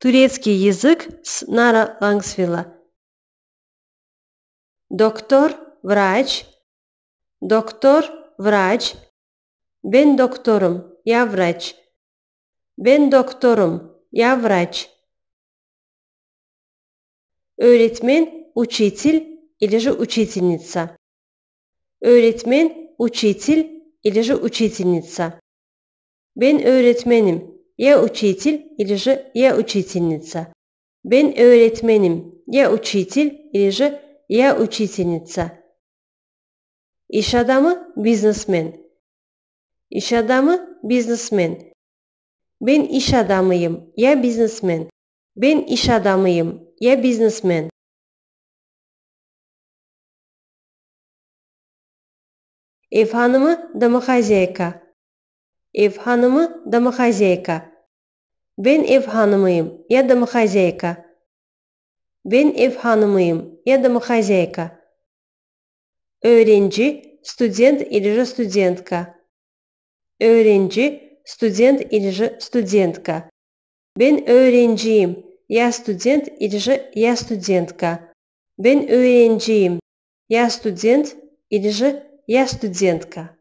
Турецкий язык с Нара Лангсвилла. Доктор, врач. Доктор, врач. Бен доктором, я врач. Бен доктором, я врач. Öğretmen, учитель или же учительница. Öğretmen, учитель или же учительница. Бен öğretmenim, Я учитель или же я учительница. Бен öğretmenim. Я учитель или же я учительница. Иш адамы бизнесмен. Иш адамы бизнесмен. Бен иш adamıyım. Я бизнесмен. Бен иш adamıyım. Я бизнесмен. Эфанымы домохозяйка. Ev hanımı домохозяйка. Бен ev hanımıyım ya домохозяйка. Бен ev hanımıyım ya домохозяйка. Öğrenci, студент или же студентка. Öğrenci, студент или же студентка. Бен öğrenciyim. Я студент или же я студентка. Бен öğrenciyim. Я студент или же я студентка.